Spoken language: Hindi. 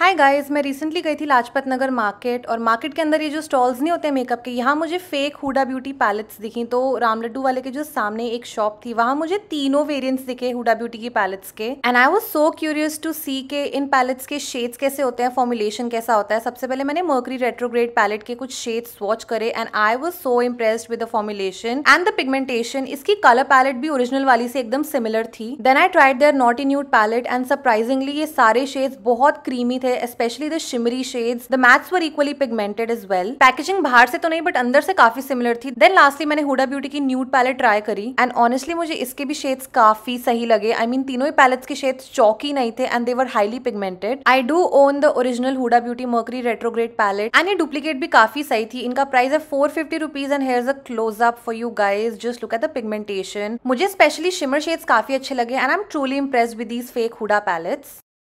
हाय गाइस मैं रिसेंटली गई थी लाजपत नगर मार्केट और मार्केट के अंदर ये जो स्टॉल्स नहीं होते हैं मेकअप के यहाँ मुझे फेक हुडा ब्यूटी पैलेट्स दिखी तो राम लड्डू वाले के जो सामने एक शॉप थी वहाँ मुझे तीनों वेरिएंट्स दिखे हुडा ब्यूटी की पैलेट्स के and I was so curious to see के इन पैलेट्स के शेड्स कैसे होते हैं फॉर्मुलेशन कैसा होता है सबसे पहले मैंने मर्करी रेट्रोग्रेड पैलेट के कुछ शेड्स वॉच करे and I was so impressed with the formulation and the pigmentation इसकी कलर पैलेट भी ओरिजिनल वाली से एकदम सिमिलर थी then I tried their naughty nude palette and surprisingly ये सारे शेड्स बहुत क्रीमी थे है specially the shimmery shades the mattes were equally pigmented as well packaging बाहर से तो नहीं बट अंदर से काफी सिमिलर थी देन लास्टली मैंने हुडा ब्यूटी की न्यूड पैलेट ट्राई करी एंड ऑनेस्टली मुझे इसके भी शेड्स काफी सही लगे आई I मीन mean, तीनों ही पैलेट्स के शेड्स चौकी नहीं थे and they were highly pigmented I do own the original Huda Beauty Mercury Retrograde palette and ये डुप्लीकेट भी काफी सही थी इनका प्राइस है four fifty rupees and here a close up for you guys just look at the pigmentation मुझे स्पेशली शिमर शेड्स काफी अच्छे लगे and I am truly impress with these fake Huda pallets